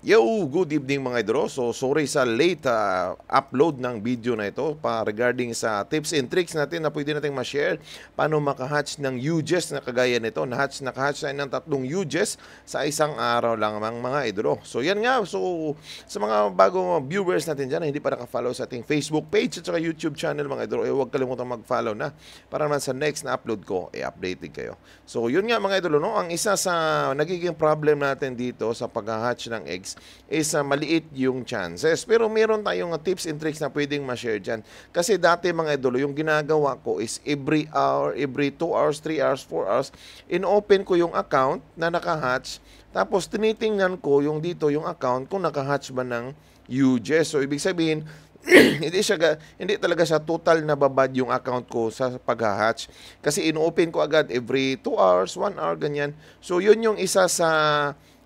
Yo, good evening mga idro. So sorry sa late uh, upload ng video na ito pa regarding sa tips and tricks natin na pwede nating ma-share paano makahatch ng UGES na kagaya nito. Na-hatch, nakahatch na ng tatlong UGES sa isang araw lang mga, mga idro. So yan nga. So sa mga bagong viewers natin dyan na hindi pa nakafollow sa ating Facebook page at saka YouTube channel mga idro, eh, huwag kalimutan mag-follow na para naman sa next na upload ko, eh, updated kayo. So yun nga mga idro, no? ang isa sa nagiging problem natin dito sa pag-hatch ng eggs analytics is uh, maliit yung chances. Pero meron tayong uh, tips and tricks na pwedeng ma-share dyan. Kasi dati mga idolo, yung ginagawa ko is every hour, every 2 hours, 3 hours, 4 hours, in-open ko yung account na nakahatch. Tapos tinitingnan ko yung dito, yung account, kung nakahatch ba ng UGS. So, ibig sabihin, hindi siya hindi talaga sa total na babad yung account ko sa paghahatch kasi inopen ko agad every 2 hours, 1 hour ganyan. So yun yung isa sa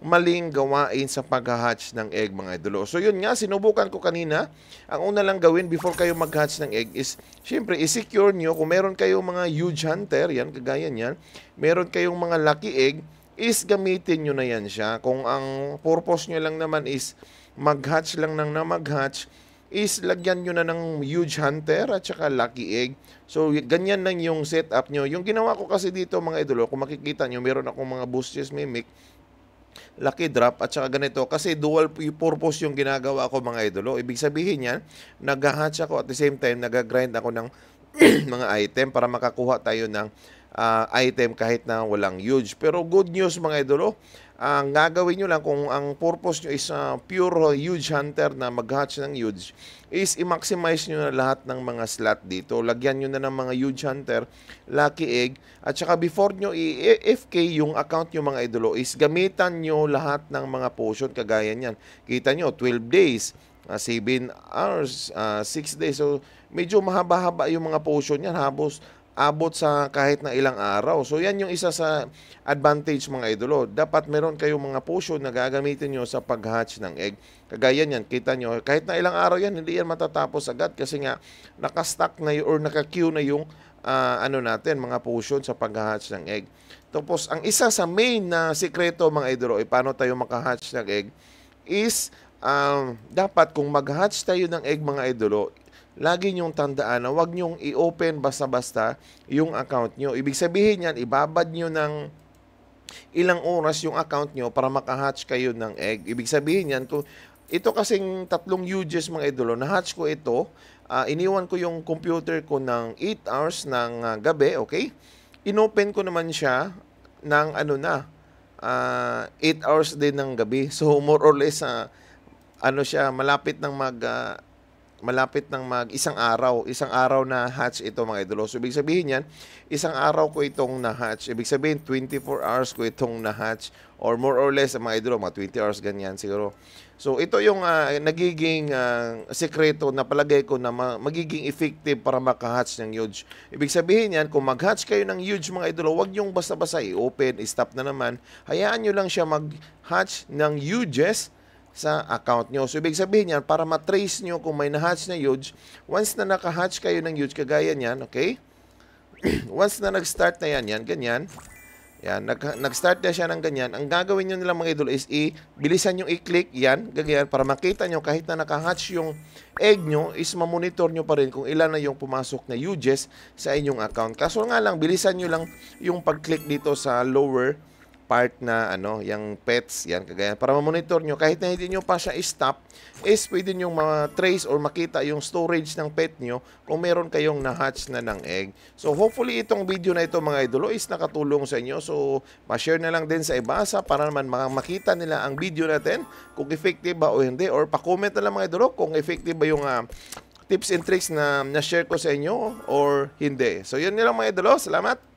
maling gawain sa pag-hatch ng egg mga idolo. So yun nga, sinubukan ko kanina. Ang una lang gawin before kayo mag-hatch ng egg is, syempre, i-secure nyo kung meron kayong mga huge hunter, yan, kagaya niyan, meron kayong mga lucky egg, is gamitin nyo na yan siya. Kung ang purpose nyo lang naman is mag-hatch lang nang na mag-hatch, is lagyan nyo na ng huge hunter at saka lucky egg. So, ganyan lang yung setup nyo. Yung ginawa ko kasi dito mga idolo, kung makikita nyo, meron akong mga boosters mimic Lucky Drop at saka ganito kasi dual purpose yung ginagawa ko mga idolo. Ibig sabihin yan, naghahatch ako at the same time nag-grind ako ng mga item para makakuha tayo ng uh, item kahit na walang huge. Pero good news mga idolo, oh. ang ah, uh, gagawin nyo lang kung ang purpose nyo is uh, pure huge hunter na mag-hatch ng huge is i-maximize nyo na lahat ng mga slot dito. Lagyan nyo na ng mga huge hunter, lucky egg, at saka before nyo i-FK yung account nyo mga idolo oh, is gamitan nyo lahat ng mga potion kagaya nyan. Kita nyo, 12 days, uh, ah, 7 hours, uh, ah, 6 days. So, medyo mahaba-haba yung mga potion yan. Habos, abot sa kahit na ilang araw. So, yan yung isa sa advantage mga idolo. Dapat meron kayong mga potion na gagamitin nyo sa pag-hatch ng egg. Kagaya yan, kita nyo, kahit na ilang araw yan, hindi yan matatapos agad kasi nga nakastack na yun or naka-queue na yung uh, ano natin, mga potion sa pag-hatch ng egg. Tapos, ang isa sa main na sikreto mga idolo ay eh, paano tayo maka-hatch ng egg is um, dapat kung mag-hatch tayo ng egg mga idolo, lagi nyong tandaan na wag nyong i-open basta-basta yung account nyo. Ibig sabihin yan, ibabad nyo ng ilang oras yung account nyo para makahatch kayo ng egg. Ibig sabihin yan, kung ito kasing tatlong UGs mga idolo, na-hatch ko ito, uh, iniwan ko yung computer ko ng 8 hours ng uh, gabi, okay? Inopen ko naman siya ng ano na, uh, ah, 8 hours din ng gabi. So more or less, uh, ano siya, malapit ng mag uh, malapit ng mag isang araw, isang araw na hatch ito mga idolo. So ibig sabihin niyan, isang araw ko itong na hatch. Ibig sabihin 24 hours ko itong na hatch or more or less mga idolo, mga 20 hours ganyan siguro. So ito yung uh, nagiging uh, sekreto na palagay ko na ma- magiging effective para makahatch ng huge. Ibig sabihin niyan, kung maghatch kayo ng huge mga idolo, huwag yung basta-basta i-open, i-stop na naman. Hayaan niyo lang siya mag-hatch ng huges sa account nyo. So, ibig sabihin yan, para matrace nyo kung may na-hatch na huge, once na naka-hatch kayo ng huge, kagaya niyan, okay? once na nag-start na yan, yan, ganyan, yan, nag-start na siya ng ganyan, ang gagawin nyo nilang mga idol is i-bilisan nyo i-click, yan, ganyan, para makita nyo kahit na naka-hatch yung egg nyo, is mamonitor nyo pa rin kung ilan na yung pumasok na huges sa inyong account. Kaso nga lang, bilisan nyo lang yung pag-click dito sa lower part na ano, yung pets, yan, kagaya. Para ma-monitor nyo, kahit na hindi nyo pa siya i stop, is pwede nyo ma-trace or makita yung storage ng pet nyo kung meron kayong na-hatch na ng egg. So, hopefully, itong video na ito, mga idolo, is nakatulong sa inyo. So, ma-share na lang din sa iba sa para naman makita nila ang video natin kung effective ba o hindi. Or pa-comment na lang, mga idolo, kung effective ba yung uh, tips and tricks na na-share ko sa inyo or hindi. So, yun nila mga idolo. Salamat!